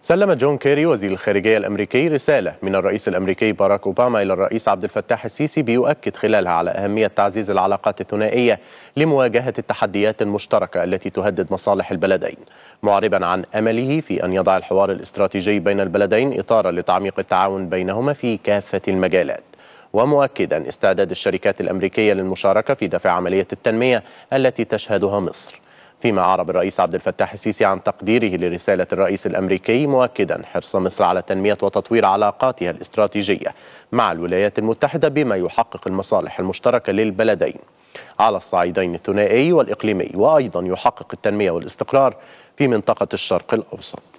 سلم جون كيري وزير الخارجية الأمريكي رسالة من الرئيس الأمريكي باراك أوباما إلى الرئيس عبد الفتاح السيسي بيؤكد خلالها على أهمية تعزيز العلاقات الثنائية لمواجهة التحديات المشتركة التي تهدد مصالح البلدين معربا عن أمله في أن يضع الحوار الاستراتيجي بين البلدين إطارا لتعميق التعاون بينهما في كافة المجالات ومؤكدا استعداد الشركات الأمريكية للمشاركة في دفع عملية التنمية التي تشهدها مصر فيما أعرب الرئيس عبد الفتاح السيسي عن تقديره لرسالة الرئيس الأمريكي مؤكدا حرص مصر على تنمية وتطوير علاقاتها الاستراتيجية مع الولايات المتحدة بما يحقق المصالح المشتركة للبلدين على الصعيدين الثنائي والإقليمي وأيضا يحقق التنمية والاستقرار في منطقة الشرق الأوسط